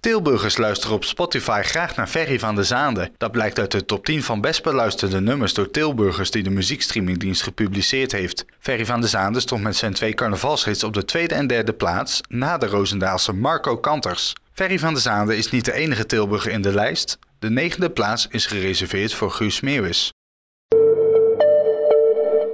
Tilburgers luisteren op Spotify graag naar Ferry van de Zaande. Dat blijkt uit de top 10 van best beluisterde nummers door Tilburgers die de muziekstreamingdienst gepubliceerd heeft. Ferry van de Zaande stond met zijn twee carnavalshits op de tweede en derde plaats na de Roosendaalse Marco Kanters. Ferry van de Zaande is niet de enige Tilburger in de lijst. De negende plaats is gereserveerd voor Guus Meeuwis.